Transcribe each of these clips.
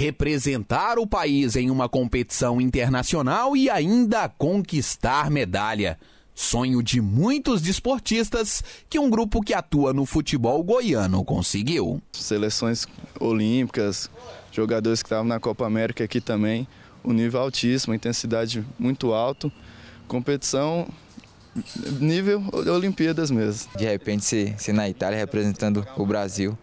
representar o país em uma competição internacional e ainda conquistar medalha. Sonho de muitos desportistas que um grupo que atua no futebol goiano conseguiu. Seleções olímpicas, jogadores que estavam na Copa América aqui também, o um nível altíssimo, intensidade muito alto, competição nível Olimpíadas mesmo. De repente, se, se na Itália representando o Brasil,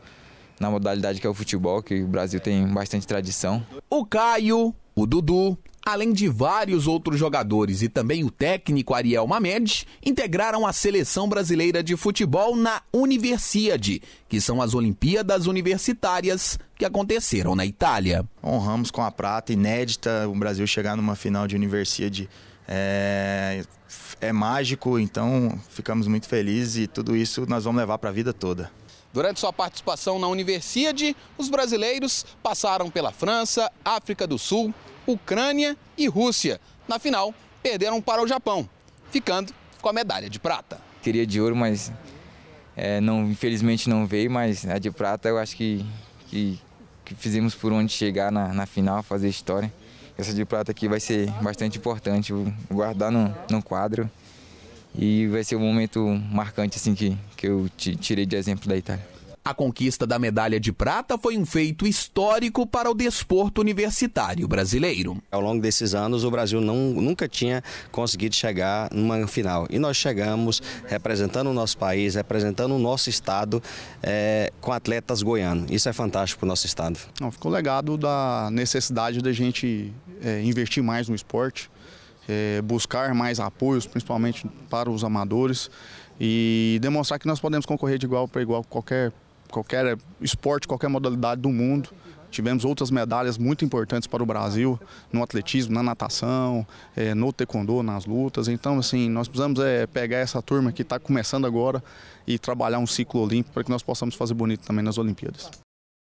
na modalidade que é o futebol, que o Brasil tem bastante tradição. O Caio, o Dudu, além de vários outros jogadores e também o técnico Ariel Mamed, integraram a seleção brasileira de futebol na Universiade, que são as Olimpíadas Universitárias que aconteceram na Itália. Honramos com a prata inédita o Brasil chegar numa final de Universiade. É, é mágico, então ficamos muito felizes e tudo isso nós vamos levar para a vida toda. Durante sua participação na Universidade, os brasileiros passaram pela França, África do Sul, Ucrânia e Rússia. Na final, perderam para o Japão, ficando com a medalha de prata. Queria de ouro, mas é, não, infelizmente não veio, mas a de prata eu acho que, que, que fizemos por onde chegar na, na final, fazer história. Essa de prata aqui vai ser bastante importante, guardar no, no quadro e vai ser um momento marcante assim que, que eu tirei de exemplo da Itália. A conquista da medalha de prata foi um feito histórico para o desporto universitário brasileiro. Ao longo desses anos, o Brasil não, nunca tinha conseguido chegar numa final. E nós chegamos representando o nosso país, representando o nosso estado é, com atletas goianos. Isso é fantástico para o nosso estado. Não, ficou legado da necessidade da gente é, investir mais no esporte é, buscar mais apoios, principalmente para os amadores, e demonstrar que nós podemos concorrer de igual para igual com qualquer, qualquer esporte, qualquer modalidade do mundo. Tivemos outras medalhas muito importantes para o Brasil, no atletismo, na natação, é, no taekwondo, nas lutas. Então, assim, nós precisamos é, pegar essa turma que está começando agora e trabalhar um ciclo olímpico para que nós possamos fazer bonito também nas Olimpíadas.